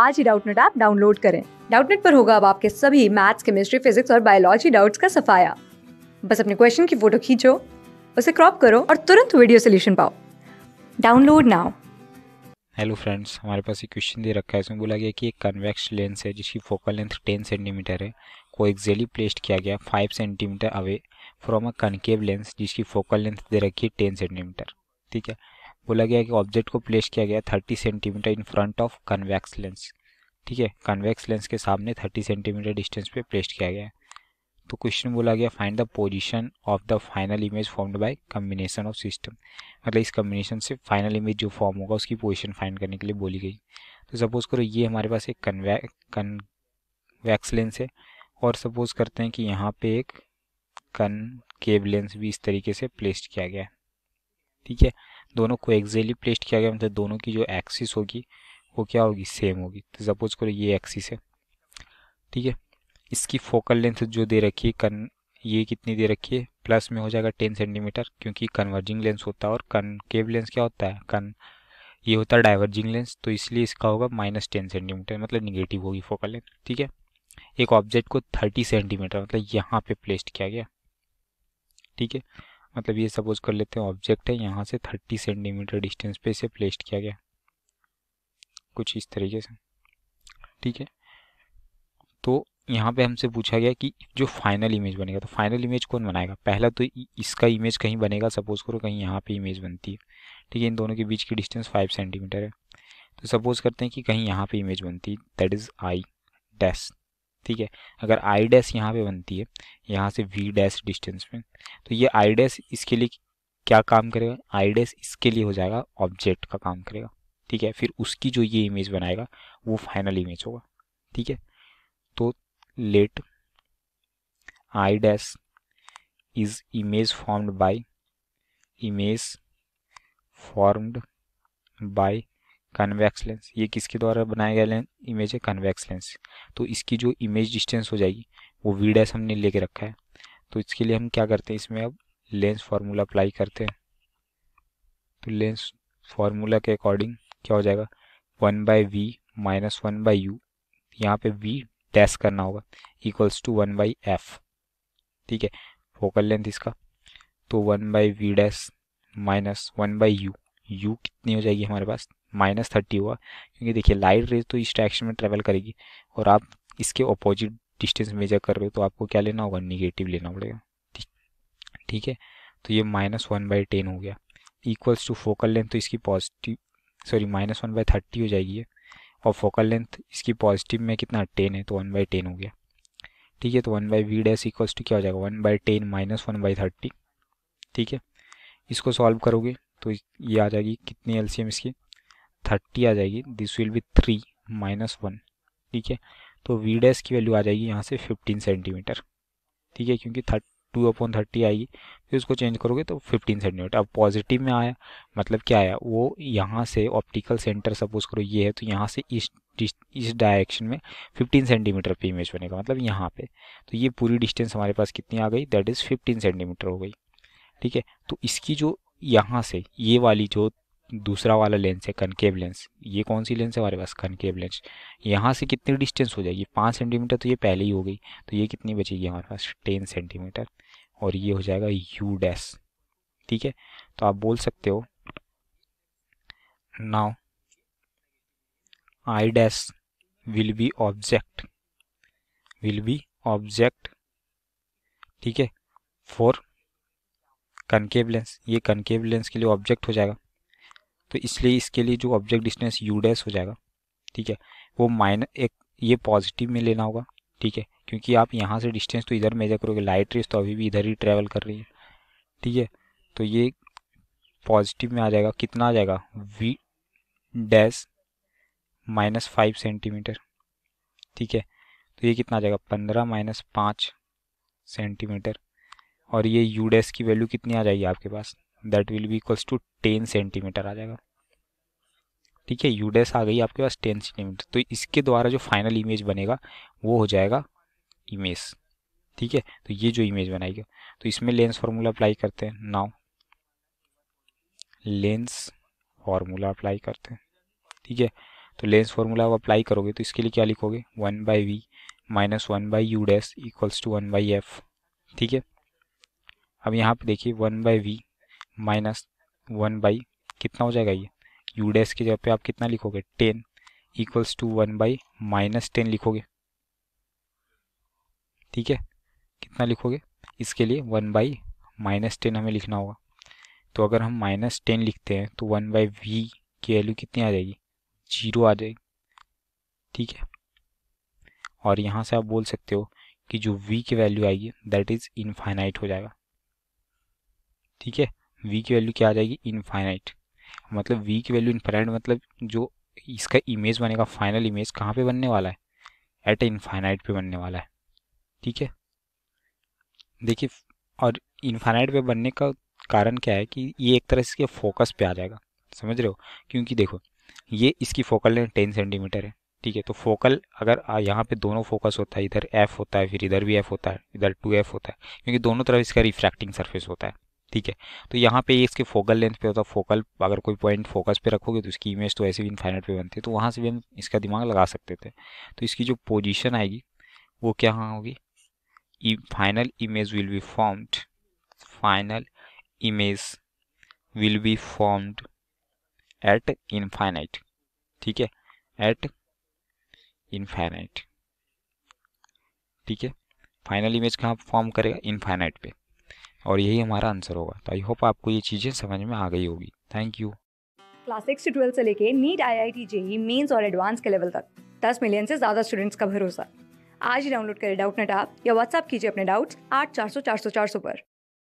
आज ही Doubtnut app download करें डाउटनेट पर होगा अब आपके सभी मैथ्स केमिस्ट्री फिजिक्स और बायोलॉजी डाउट्स का सफाया बस अपने क्वेश्चन की फोटो खींचो उसे क्रॉप करो और तुरंत वीडियो सोल्यूशन पाओ डाउनलोड नाउ हेलो फ्रेंड्स हमारे पास एक क्वेश्चन दे रखा है इसमें बोला गया कि एक कन्वेक्स लेंस है जिसकी फोकल लेंथ 10 सेंटीमीटर है को एक्जेली प्लेस्ड किया गया 5 centimetre away from a concave lens जिसकी फोकल लेंथ दे रखी है 10 सेंटीमीटर ठीक है बोला गया है कि ऑब्जेक्ट को प्लेस किया गया thirty centimetre in front of convex lens ठीक है कन्वैक्स लेंस के सामने थर्टी सेंटीमीटर डिस्टेंस पे प्लेस किया गया तो क्वेश्चन बोला गया find the position of the final image formed by combination of system मतलब इस कम्बिनेशन से फाइनल इमेज जो फॉर्म होगा उसकी पोजीशन फाइंड करने के लिए बोली गई तो सपोज करो ये हमारे पास एक कन्वैक्स लेंस है और सपोज करते हैं कि यहाँ पे एक कन केव लेंस भी इस तरीके से प्लेस्ड किया गया ठीक है दोनों को एक्जेली प्लेस्ट किया गया मतलब दोनों की जो एक्सिस होगी वो क्या होगी सेम होगी तो सपोज करो ये एक्सिस है ठीक है इसकी फोकल लेंथ जो दे रखी है कन ये कितनी दे रखी है प्लस में हो जाएगा टेन सेंटीमीटर क्योंकि कन्वर्जिंग लेंस होता है और कनकेव लेंस क्या होता है कन ये होता है डाइवर्जिंग लेंस तो इसलिए इसका होगा माइनस टेन सेंटीमीटर मतलब निगेटिव होगी फोकल लेंथ ठीक है एक ऑब्जेक्ट को थर्टी सेंटीमीटर मतलब यहाँ पे प्लेस्ड किया गया ठीक है मतलब ये सपोज कर लेते हैं ऑब्जेक्ट है यहाँ से थर्टी सेंटीमीटर डिस्टेंस पे इसे प्लेस्ड किया गया कुछ इस तरीके से ठीक है तो यहाँ पे हमसे पूछा गया कि जो फाइनल इमेज बनेगा तो फाइनल इमेज कौन बनाएगा पहला तो इसका इमेज कहीं बनेगा सपोज करो कहीं यहाँ पे इमेज बनती है ठीक है इन दोनों के बीच की डिस्टेंस फाइव सेंटीमीटर है तो सपोज़ करते हैं कि कहीं यहाँ पे इमेज बनती है दैट इज़ आई डैश ठीक है अगर आई डैस यहाँ पे बनती है यहाँ से वी डैस डिस्टेंस में तो ये आई डैस इसके लिए क्या काम करेगा आई डैस इसके लिए हो जाएगा ऑब्जेक्ट का काम करेगा ठीक है फिर उसकी जो ये इमेज बनाएगा वो फाइनल इमेज होगा ठीक है तो let I dash is image formed by image formed by convex lens ये किसके द्वारा बनाया गया लेंस इमेज है कन्वैक्स लेंस तो इसकी जो इमेज डिस्टेंस हो जाएगी वो वी डैस हमने लेके रखा है तो इसके लिए हम क्या करते हैं इसमें अब लेंस फार्मूला अप्लाई करते हैं तो लेंस फार्मूला के अकॉर्डिंग क्या हो जाएगा one by v minus one by u यहाँ पे वी डैस करना होगा equals to one by f ठीक है फोकल लेंथ इसका तो one by v dash minus one by u u कितनी हो जाएगी हमारे पास माइनस थर्टी हुआ क्योंकि देखिए लाइट रेज तो इस डायरेक्शन में ट्रेवल करेगी और आप इसके अपोजिट डिस्टेंस मेजर कर रहे हो तो आपको क्या लेना होगा निगेटिव लेना पड़ेगा ठीक है तो ये माइनस वन बाई टेन हो गया इक्वल्स टू फोकल लेंथ तो इसकी positive sorry minus one by thirty हो जाएगी और फोकल लेंथ इसकी पॉजिटिव में कितना टेन है तो वन बाई टेन हो गया ठीक है तो one by v dash equals to क्या हो जाएगा one by ten minus one by thirty ठीक है इसको सॉल्व करोगे तो ये आ जाएगी कितनी एलसीएम इसकी थर्टी आ जाएगी this will be three minus one ठीक है तो वी डैस की वैल्यू आ जाएगी यहाँ से फिफ्टीन सेंटीमीटर ठीक है क्योंकि थर्ट टू अपॉन थर्टी आएगी फिर उसको चेंज करोगे तो फिफ्टीन सेंटीमीटर अब पॉजिटिव में आया मतलब क्या आया वो यहाँ से ऑप्टिकल सेंटर सपोज करो ये है तो यहाँ से इस इस डायरेक्शन में 15 सेंटीमीटर पे इमेज बनेगा मतलब यहाँ पे तो ये पूरी डिस्टेंस हमारे पास कितनी आ गई दैट इज़ 15 सेंटीमीटर हो गई ठीक है तो इसकी जो यहाँ से ये वाली जो दूसरा वाला लेंस है कनकेव लेंस ये कौन सी लेंस है हमारे पास कनकेव लेंस यहाँ से कितनी डिस्टेंस हो जाएगी पाँच सेंटीमीटर तो ये पहले ही हो गई तो ये कितनी बचेगी हमारे पास टेन सेंटीमीटर और ये हो जाएगा यू डैस ठीक है तो आप बोल सकते हो now I dash will be object will be object ठीक है फॉर कनकेव लेंस ये कनकेव लेंस के लिए ऑब्जेक्ट हो जाएगा तो इसलिए इसके लिए जो ऑब्जेक्ट डिस्टेंस यू डैस हो जाएगा ठीक है वो माइन एक ये पॉजिटिव में लेना होगा ठीक है क्योंकि आप यहाँ से डिस्टेंस तो इधर मेजर करोगे लाइट रेस तो अभी भी इधर ही ट्रैवल कर रही है ठीक है तो ये पॉजिटिव में आ जाएगा कितना आ जाएगा v dash minus five centimetre ठीक है तो ये कितना आ जाएगा पंद्रह माइनस पाँच सेंटीमीटर और ये यू डैस की वैल्यू कितनी आ जाएगी आपके पास that will be equals to ten centimetre आ जाएगा ठीक है यूडेस आ गई आपके पास टेन सेंटीमीटर तो इसके द्वारा जो फाइनल इमेज बनेगा वो हो जाएगा इमेज ठीक है तो ये जो इमेज बनाएगी तो इसमें लेंस फार्मूला अप्लाई करते हैं नाउ लेंस फार्मूला अप्लाई करते हैं ठीक है तो लेंस फार्मूला आप अप्लाई करोगे तो इसके लिए क्या लिखोगे one by v minus one by u dash equals to one by f ठीक है अब यहाँ पे देखिए one by v minus one by कितना हो जाएगा ये यू डैश की जगह पे आप कितना लिखोगे ten equals to one by minus ten लिखोगे ठीक है कितना लिखोगे इसके लिए वन बाई माइनस टेन हमें लिखना होगा तो अगर हम माइनस टेन लिखते हैं तो वन बाई वी की वैल्यू कितनी आ जाएगी जीरो आ जाएगी ठीक है और यहाँ से आप बोल सकते हो कि जो वी की वैल्यू आएगी दैट इज़ इनफाइनाइट हो जाएगा ठीक है वी की वैल्यू क्या आ जाएगी इनफाइनाइट मतलब वी की वैल्यू इनफाइनाइट मतलब जो इसका इमेज बनेगा फाइनल इमेज कहाँ पे बनने वाला है एट इनफाइनाइट पे बनने वाला है ठीक है देखिए और इनफाइनाइट पे बनने का कारण क्या है कि ये एक तरह से इसके फोकस पे आ जाएगा समझ रहे हो क्योंकि देखो ये इसकी फोकल लेंथ टेन सेंटीमीटर है ठीक है तो फोकल अगर यहाँ पे दोनों फोकस होता है इधर एफ होता है फिर इधर भी एफ होता है इधर टू एफ होता है क्योंकि दोनों तरफ इसका रिफ्रैक्टिंग सरफेस होता है ठीक है तो यहाँ पे इसके फोकल लेंथ पे होता है फोकल अगर कोई पॉइंट फोकस पे रखोगे तो उसकी इमेज तो ऐसे भी इनफाइनाइट पे बनती है तो वहाँ से भी हम इसका दिमाग लगा सकते थे तो इसकी जो पोजिशन आएगी वो क्या हाँ होगी final image will be formed final image will be formed at infinite ठीक है एट इनफाइनाइट ठीक है फाइनल इमेज कहाँ फॉर्म करेगा इनफाइनाइट पे और यही हमारा आंसर होगा तो आई होप आपको ये चीज़ें समझ में आ गई होगी थैंक यू क्लास सिक्स से ट्वेल्थ से लेके NEET I I T JEE mains और एडवांस के लेवल तक दस मिलियन से ज़्यादा स्टूडेंट्स का भरोसा आज ही डाउनलोड करें डाउट नेट आप या व्हाट्सअप कीजिए अपने डाउट्स आठ चार सौ चार सौ चार सौ पर